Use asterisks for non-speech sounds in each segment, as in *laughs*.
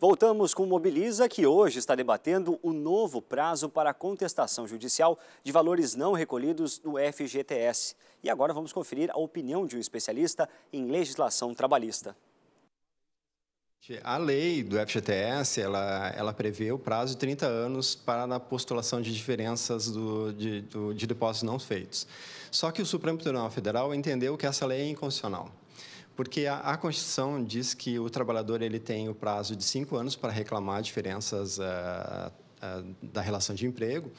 Voltamos com o Mobiliza, que hoje está debatendo o novo prazo para contestação judicial de valores não recolhidos do FGTS. E agora vamos conferir a opinião de um especialista em legislação trabalhista. A lei do FGTS, ela, ela prevê o prazo de 30 anos para a postulação de diferenças do, de, do, de depósitos não feitos. Só que o Supremo Tribunal Federal entendeu que essa lei é inconstitucional. Porque a, a, Constituição diz que o trabalhador ele tem o prazo de cinco anos para reclamar diferenças uh, uh, da relação de emprego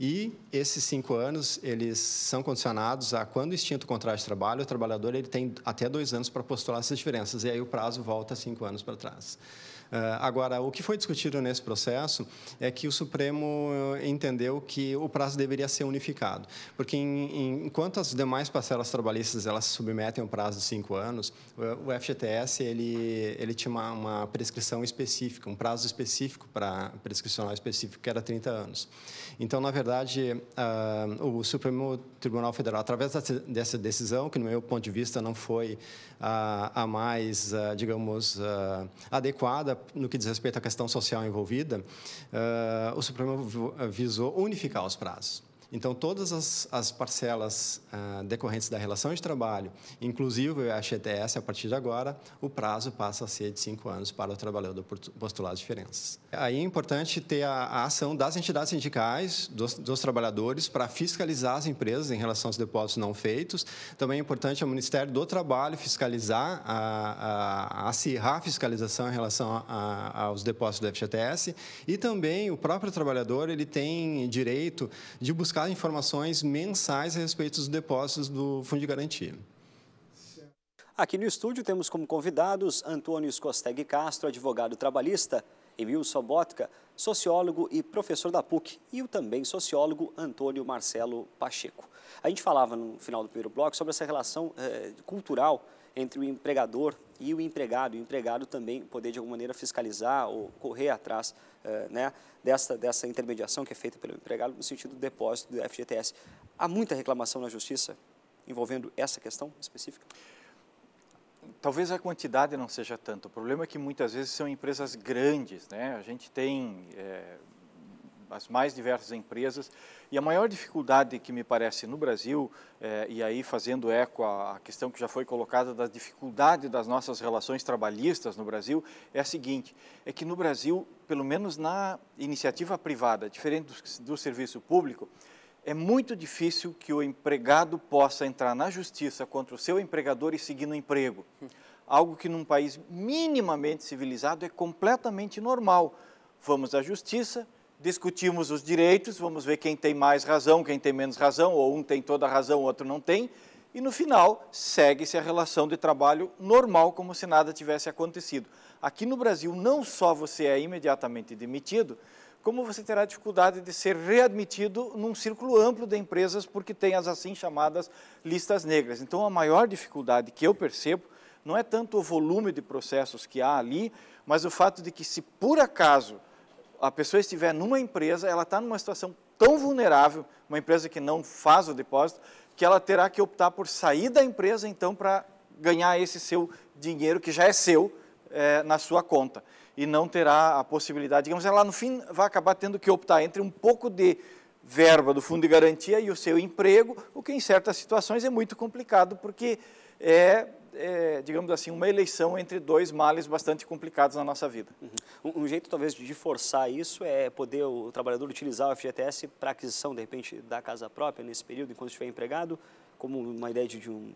e esses cinco anos eles são condicionados a quando extinto o contrato de trabalho, o trabalhador ele tem até dois anos para postular essas diferenças e aí o prazo volta cinco anos para trás. Ah, agora, o que foi discutido nesse processo é que o Supremo entendeu que o prazo deveria ser unificado, porque enquanto as demais parcelas trabalhistas elas se submetem a um prazo de cinco anos, o FGTS ele, ele tinha uma, prescrição específica, um prazo específico para prescricional específico, que era 30 anos. Então, na verdade, ah, o Supremo Tribunal Federal, através dessa decisão, que no meu ponto de vista não foi a mais, ah, digamos, adequada no que diz respeito à questão social envolvida, uh, o Supremo visou unificar os prazos. Então, todas as, as parcelas ah, decorrentes da relação de trabalho, inclusive a GTS, a partir de agora, o prazo passa a ser de cinco anos para o trabalhador postular as diferenças. Aí é importante ter a, a ação das entidades sindicais, dos, dos trabalhadores, para fiscalizar as empresas em relação aos depósitos não feitos. Também é importante o Ministério do Trabalho fiscalizar, a, a, acirrar a fiscalização em relação a, aos depósitos do FGTS. E também o próprio trabalhador ele tem direito de buscar buscar informações mensais a respeito dos depósitos do Fundo de Garantia. Aqui no estúdio temos como convidados Antônio Scosteg Castro, advogado trabalhista, Emil Sobotka, sociólogo e professor da PUC, e o também sociólogo Antônio Marcelo Pacheco. A gente falava no final do primeiro bloco sobre essa relação eh, cultural entre o empregador e o empregado, o empregado também poder de alguma maneira fiscalizar ou correr atrás eh, né, dessa, dessa intermediação que é feita pelo empregado no sentido do depósito do FGTS. Há muita reclamação na Justiça envolvendo essa questão específica? Talvez a quantidade não seja tanto. O problema é que muitas vezes são empresas grandes, né? A gente tem é, as mais diversas empresas. E a maior dificuldade que me parece no Brasil, eh, e aí fazendo eco à, à questão que já foi colocada da dificuldade das nossas relações trabalhistas no Brasil, é a seguinte: é que no Brasil, pelo menos na iniciativa privada, diferente do, do serviço público, é muito difícil que o empregado possa entrar na justiça contra o seu empregador e seguir no emprego. Algo que num país minimamente civilizado é completamente normal. Vamos à justiça, discutimos os direitos, vamos ver quem tem mais razão, quem tem menos razão, ou um tem toda a razão, o outro não tem, e no final segue-se a relação de trabalho normal, como se nada tivesse acontecido. Aqui no Brasil, não só você é imediatamente demitido, como você terá dificuldade de ser readmitido num círculo amplo de empresas, porque tem as assim chamadas listas negras. Então, a maior dificuldade que eu percebo não é tanto o volume de processos que há ali, mas o fato de que, se por acaso a pessoa estiver numa empresa, ela está numa situação tão vulnerável, uma empresa que não faz o depósito, que ela terá que optar por sair da empresa, então, para ganhar esse seu dinheiro, que já é seu, é, na sua conta. E não terá a possibilidade, digamos, ela no fim vai acabar tendo que optar entre um pouco de verba do fundo de garantia e o seu emprego, o que em certas situações é muito complicado, porque é é, digamos assim, uma eleição entre dois males bastante complicados na nossa vida. Uhum. Um, jeito, talvez, de forçar isso é poder o, trabalhador utilizar o FGTS para aquisição, de repente, da casa própria nesse período, enquanto estiver empregado, como uma ideia de, de um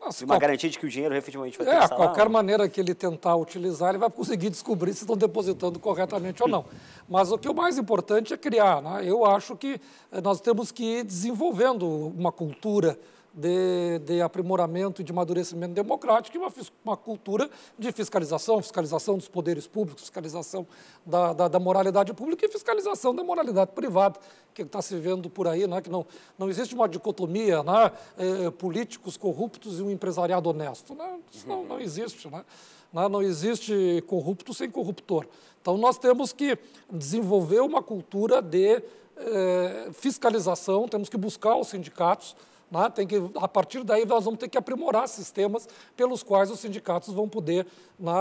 nossa, uma qual... garantia de que o dinheiro efetivamente vai ter É, qualquer né? maneira que ele tentar utilizar, ele vai conseguir descobrir se estão depositando corretamente ou não. Mas o que o mais importante é criar. Né? Eu acho que eh, nós temos que ir desenvolvendo uma cultura de, de aprimoramento e de amadurecimento democrático e uma, uma, cultura de fiscalização, fiscalização dos poderes públicos, fiscalização da, da, da moralidade pública e fiscalização da moralidade privada, que está se vendo por aí, né, que não, não existe uma dicotomia, né, é, é, políticos corruptos e um empresariado honesto. Né, isso não, não existe. Né, né, não existe corrupto sem corruptor. Então, nós temos que desenvolver uma cultura de eh, fiscalização, temos que buscar os sindicatos, né? Tem que, a partir daí, nós vamos ter que aprimorar sistemas pelos quais os sindicatos vão poder né,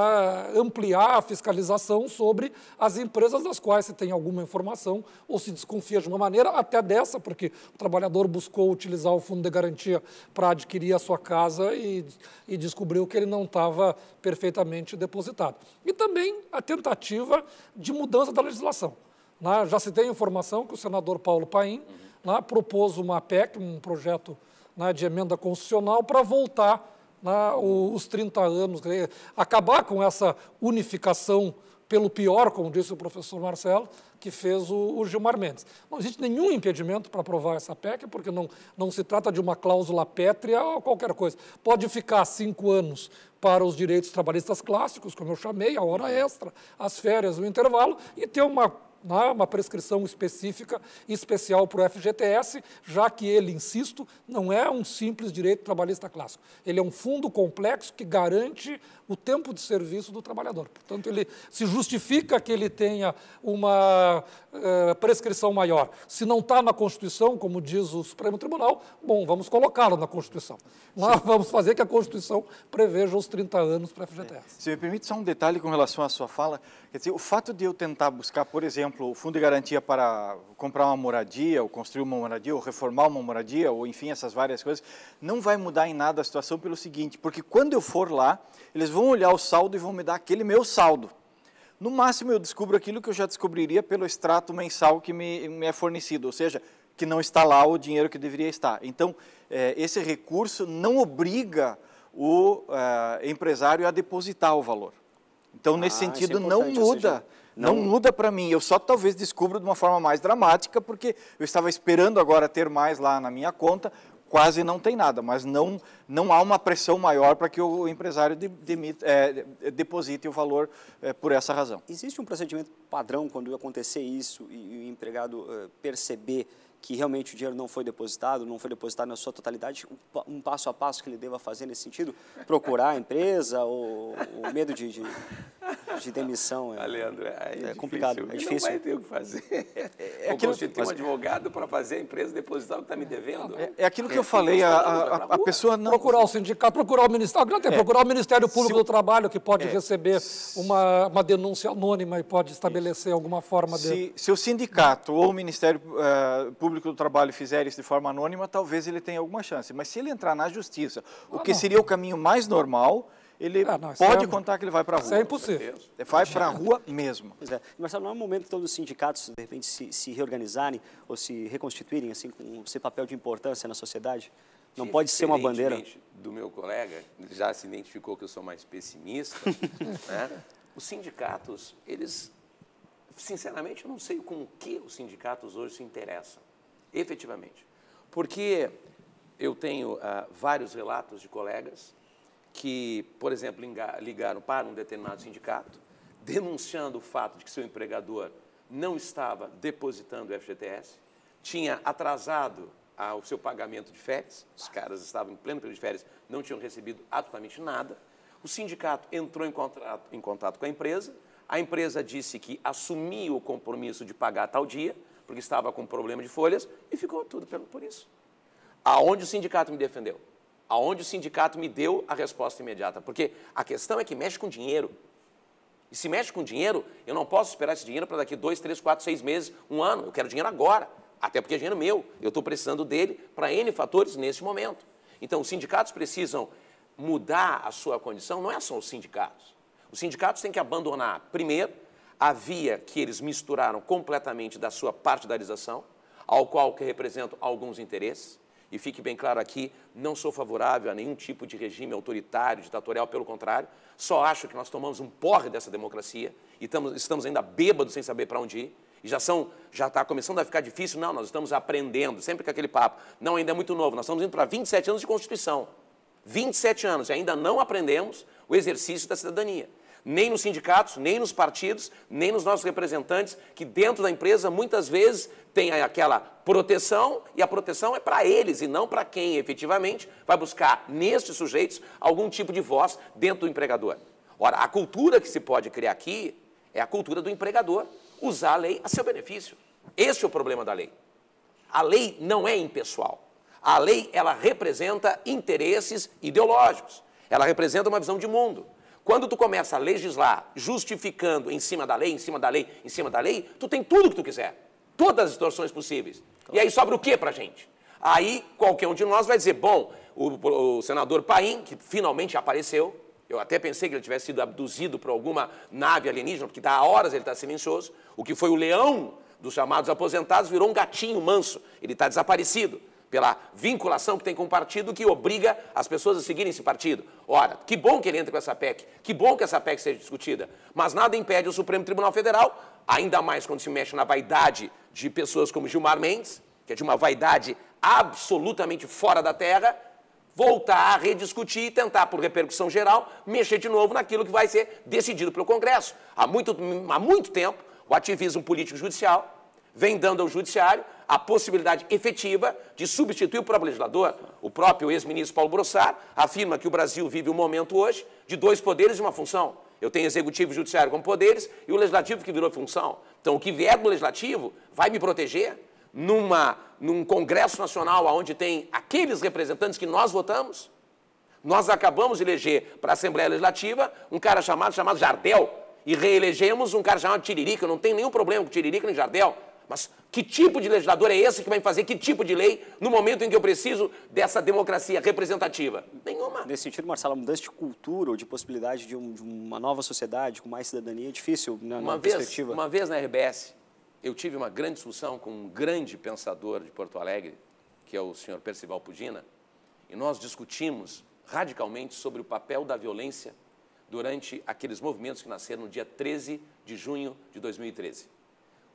ampliar a fiscalização sobre as empresas das quais se tem alguma informação ou se desconfia de uma maneira, até dessa, porque o trabalhador buscou utilizar o fundo de garantia para adquirir a sua casa e, e descobriu que ele não estava perfeitamente depositado. E também a tentativa de mudança da legislação. Né? Já se tem informação que o senador Paulo Paim né, propôs uma PEC, um projeto né, de emenda constitucional, para voltar né, os 30 anos, acabar com essa unificação pelo pior, como disse o professor Marcelo, que fez o, o Gilmar Mendes. Não existe nenhum impedimento para aprovar essa PEC, porque não, não se trata de uma cláusula pétrea ou qualquer coisa. Pode ficar cinco anos para os direitos trabalhistas clássicos, como eu chamei, a hora extra, as férias, o intervalo, e ter uma né, uma prescrição específica e especial para o FGTS, já que ele, insisto, não é um simples direito trabalhista clássico. Ele é um fundo complexo que garante o tempo de serviço do trabalhador. Portanto, ele se justifica que ele tenha uma eh, prescrição maior. Se não está na Constituição, como diz o Supremo Tribunal, bom, vamos colocá-lo na Constituição. Nós vamos fazer que a Constituição preveja os 30 anos para o FGTS. Se me permite só um detalhe com relação à sua fala, Quer dizer, o fato de eu tentar buscar, por exemplo, o fundo de garantia para comprar uma moradia, ou construir uma moradia, ou reformar uma moradia, ou enfim, essas várias coisas, não vai mudar em nada a situação pelo seguinte, porque quando eu for lá, eles vão olhar o saldo e vão me dar aquele meu saldo. No máximo eu descubro aquilo que eu já descobriria pelo extrato mensal que me, me é fornecido, ou seja, que não está lá o dinheiro que deveria estar. Então, é, esse recurso não obriga o é, empresário a depositar o valor. Então, nesse ah, é sentido, é não muda. Seja, não... não... muda para mim. Eu só talvez descubro de uma forma mais dramática, porque eu estava esperando agora ter mais lá na minha conta, quase não tem nada, mas não, não há uma pressão maior para que o empresário de, de, é, deposite o valor é, por essa razão. Existe um procedimento padrão quando acontecer isso e, o empregado é, perceber que realmente o dinheiro não foi depositado, não foi depositado na sua totalidade, um, um passo a passo que ele deva fazer nesse sentido? Procurar a empresa ou, medo de, de de demissão. É, complicado ah, é, é, é difícil. complicado, é difícil. Não vai ter o que fazer. É, é aquilo tem um advogado para fazer a empresa depositar o que está me devendo. É, é aquilo que eu falei, é a, a, a pessoa não... Procurar o sindicato, procurar o Ministério, até procurar o Ministério Público se, do Trabalho, que pode é. receber uma, uma denúncia anônima e pode estabelecer isso. alguma forma de... Se o sindicato ou o Ministério uh, Público do Trabalho fizer isso de forma anônima, talvez ele tenha alguma chance. Mas se ele entrar na justiça, ah, o que não. seria o caminho mais normal ele ah, não, pode é... contar que ele vai para a rua. Isso é impossível. Ele vai para a rua mesmo. Pois é. Marcelo, não é um momento que todos os sindicatos, de repente, se, se reorganizarem ou se reconstituírem, assim, com seu papel de importância na sociedade? Não pode ser uma bandeira. do meu colega, já se identificou que eu sou mais pessimista, *laughs* né? os sindicatos, eles, sinceramente, eu não sei com o que os sindicatos hoje se interessam, efetivamente. Porque eu tenho ah, vários relatos de colegas que, por exemplo, ligaram para um determinado sindicato, *laughs* denunciando o fato de que seu empregador não estava depositando o FGTS, tinha atrasado o seu pagamento de férias, os caras estavam em pleno período de férias, não tinham recebido absolutamente nada. O sindicato entrou em contato, em contato com a empresa, a empresa disse que assumia o compromisso de pagar tal dia, porque estava com problema de folhas, e ficou tudo pelo por isso. Aonde o sindicato me defendeu? aonde o sindicato me deu a resposta imediata. Porque a questão é que mexe com dinheiro. E se mexe com dinheiro, eu não posso esperar esse dinheiro para daqui dois, três, quatro, seis meses, um ano. Eu quero dinheiro agora. Até porque é dinheiro meu. Eu estou precisando dele para N fatores neste momento. Então, os sindicatos precisam mudar a sua condição. Não é só os sindicatos. Os sindicatos têm que abandonar, primeiro, a via que eles misturaram completamente da sua partidarização, ao qual que representam alguns interesses. E fique bem claro aqui, não sou favorável a nenhum tipo de regime autoritário, ditatorial, pelo contrário, só acho que nós tomamos um porre dessa democracia e estamos, estamos ainda bêbados sem saber para onde ir. E já são, já está começando a ficar difícil, não, nós estamos aprendendo, sempre com aquele papo. Não, ainda é muito novo, nós estamos indo para 27 anos de Constituição. 27 anos e ainda não aprendemos o exercício da cidadania nem nos sindicatos, nem nos partidos, nem nos nossos representantes, que dentro da empresa muitas vezes tem aquela proteção e a proteção é para eles e não para quem efetivamente vai buscar nestes sujeitos algum tipo de voz dentro do empregador. Ora, a cultura que se pode criar aqui é a cultura do empregador usar a lei a seu benefício. Esse é o problema da lei. A lei não é impessoal. A lei ela representa interesses ideológicos. Ela representa uma visão de mundo. Quando tu começa a legislar, justificando em cima da lei, em cima da lei, em cima da lei, tu tem tudo que tu quiser. Todas as distorções possíveis. Claro. E aí sobra o que pra gente? Aí qualquer um de nós vai dizer, bom, o, o senador Paim, que finalmente apareceu, eu até pensei que ele tivesse sido abduzido por alguma nave alienígena, porque tá há horas ele está silencioso. O que foi o leão dos chamados aposentados virou um gatinho manso. Ele está desaparecido pela vinculação que tem com o partido que obriga as pessoas a seguirem esse partido. Ora, que bom que ele entra com essa PEC, que bom que essa PEC seja discutida, mas nada impede o Supremo Tribunal Federal, ainda mais quando se mexe na vaidade de pessoas como Gilmar Mendes, que é de uma vaidade absolutamente fora da terra, voltar a rediscutir e tentar, por repercussão geral, mexer de novo naquilo que vai ser decidido pelo Congresso. Há muito, há muito tempo, o ativismo político-judicial vem dando ao Judiciário a possibilidade efetiva de substituir o próprio legislador. O próprio ex-ministro Paulo Brossard afirma que o Brasil vive um momento hoje de dois poderes e uma função. Eu tenho executivo e judiciário como poderes e o legislativo que virou função. Então, o que vier do legislativo vai me proteger numa, num Congresso Nacional onde tem aqueles representantes que nós votamos? Nós acabamos de eleger para a Assembleia Legislativa um cara chamado, chamado Jardel e reelegemos um cara chamado Tiririca. Eu não tenho nenhum problema com Tiririca nem Jardel. Mas que tipo de legislador é esse que vai fazer que tipo de lei no momento em que eu preciso dessa democracia representativa? Nenhuma. Nesse sentido, Marcelo, a mudança de cultura ou de possibilidade de, um, de uma nova sociedade com mais cidadania é difícil na, né, uma na vez, perspectiva. Uma vez na RBS, eu tive uma grande discussão com um grande pensador de Porto Alegre, que é o senhor Percival Pudina, e nós discutimos radicalmente sobre o papel da violência durante aqueles movimentos que nasceram no dia 13 de junho de 2013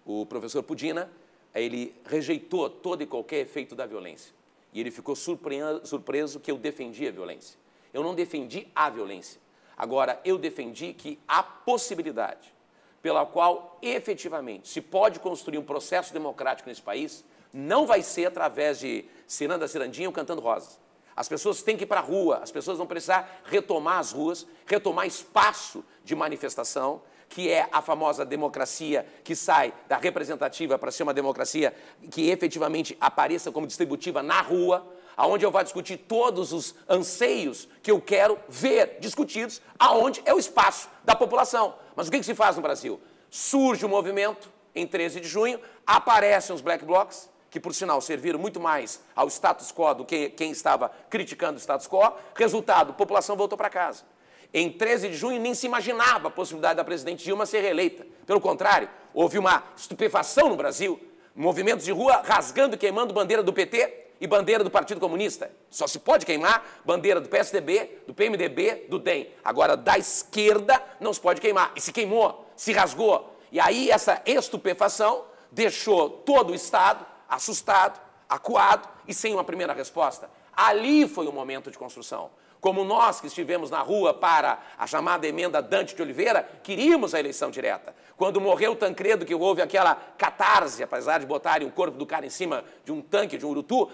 o professor Pudina, ele rejeitou todo e qualquer efeito da violência. E ele ficou surpreso que eu defendia a violência. Eu não defendi a violência. Agora, eu defendi que a possibilidade pela qual efetivamente se pode construir um processo democrático nesse país não vai ser através de Ciranda ou cantando rosas. As pessoas têm que ir para a rua, as pessoas vão precisar retomar as ruas, retomar espaço de manifestação, que é a famosa democracia que sai da representativa para ser uma democracia que efetivamente apareça como distributiva na rua, aonde eu vou discutir todos os anseios que eu quero ver discutidos, aonde é o espaço da população. Mas o que, que se faz no Brasil? Surge o um movimento em 13 de junho, aparecem os black blocs, que por sinal serviram muito mais ao status quo do que quem estava criticando o status quo. Resultado, a população voltou para casa. Em 13 de junho nem se imaginava a possibilidade da presidente Dilma ser reeleita. Pelo contrário, houve uma estupefação no Brasil, movimentos de rua rasgando e queimando bandeira do PT e bandeira do Partido Comunista. Só se pode queimar bandeira do PSDB, do PMDB, do DEM. Agora, da esquerda não se pode queimar. E se queimou, se rasgou. E aí essa estupefação deixou todo o Estado assustado, acuado e sem uma primeira resposta. Ali foi o momento de construção. Como nós que estivemos na rua para a chamada emenda Dante de Oliveira, queríamos a eleição direta. Quando morreu Tancredo, que houve aquela catarse, apesar de botarem o corpo do cara em cima de um tanque, de um urutu,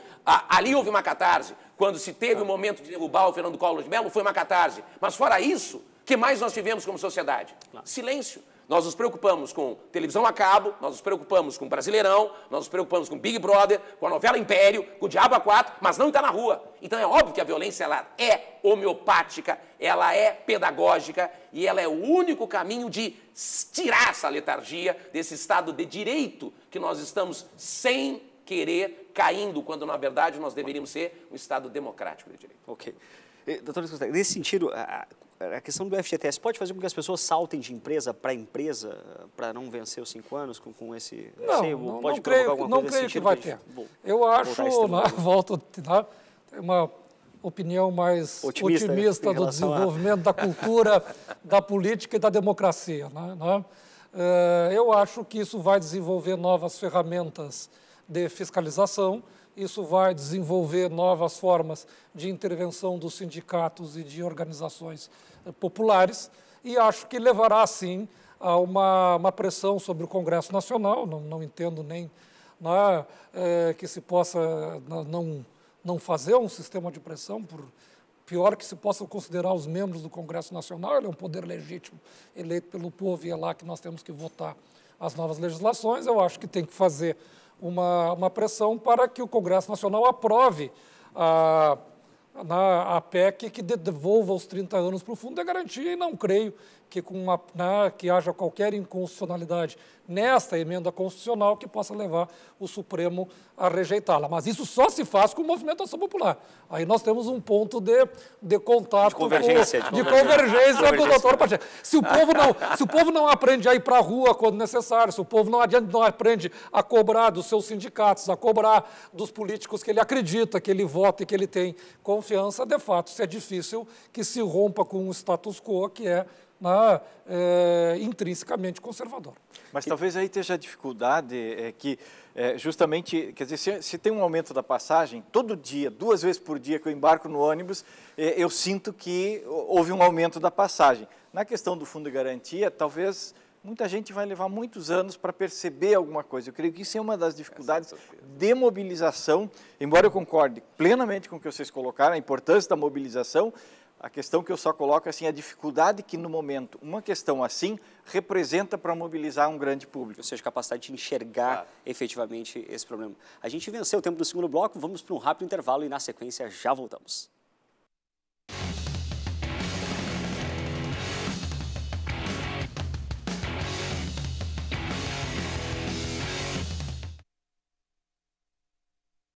ali houve uma catarse. Quando se teve o momento de derrubar o Fernando Collor de Mello, foi uma catarse. Mas fora isso, que mais nós tivemos como sociedade? Silêncio. Nós nos preocupamos com televisão a cabo, nós nos preocupamos com Brasileirão, nós nos preocupamos com Big Brother, com a novela Império, com o Diabo a Quatro, mas não está na rua. Então é óbvio que a violência ela é homeopática, ela é pedagógica e ela é o único caminho de tirar essa letargia desse estado de direito que nós estamos sem querer caindo, quando na verdade nós deveríamos ser um estado democrático de direito. Ok. Eh, Doutora nesse sentido, a, questão do FGTS pode fazer com que as pessoas saltem de empresa para empresa para não vencer os cinco anos com, com esse não, não, pode não creio, não creio que vai ter. Eu acho, na, né, volto a uma opinião mais otimista, otimista do desenvolvimento, a... da cultura, *laughs* da política e da democracia. Né? né. Eh, eu acho que isso vai desenvolver novas ferramentas de fiscalização. Isso vai desenvolver novas formas de intervenção dos sindicatos e de organizações eh, populares e acho que levará, sim, a uma, uma pressão sobre o Congresso Nacional. Não, não entendo nem né, é, eh, que se possa não, não fazer um sistema de pressão por, pior que se possam considerar os membros do Congresso Nacional, ele é um poder legítimo eleito pelo povo e é lá que nós temos que votar as novas legislações. Eu acho que tem que fazer uma, uma pressão para que o Congresso Nacional aprove a, na, a PEC que devolva os 30 anos para o fundo de é garantia, e não creio que, uma, né, que haja qualquer inconstitucionalidade nesta emenda constitucional que possa levar o Supremo a rejeitá-la. Mas isso só se faz com movimentação popular. Aí nós temos um ponto de, de contato. De convergência. Com, de, de convergência com o Pacheco. Se o, povo não, se o povo não aprende a ir para a rua quando necessário, se o povo não, adianta, não aprende a cobrar dos seus sindicatos, a cobrar dos políticos que ele acredita, que ele vota e que ele tem confiança, de fato, se é difícil que se rompa com o status quo, que é né, é, intrinsecamente conservador. Mas e... talvez aí esteja a dificuldade é, que é, justamente, quer dizer, se, se, tem um aumento da passagem, todo dia, duas vezes por dia que eu embarco no ônibus, é, eu sinto que houve um aumento da passagem. Na questão do fundo de garantia, talvez muita gente vai levar muitos anos para perceber alguma coisa. Eu creio que isso é uma das dificuldades é, de mobilização, embora eu concorde plenamente com o que vocês colocaram, a importância da mobilização, a questão que eu só coloco é assim, a dificuldade que no momento uma questão assim representa para mobilizar um grande público. Ou seja, capacidade de enxergar efetivamente esse problema. A gente venceu o tempo do segundo bloco, vamos para um rápido intervalo e na sequência já voltamos.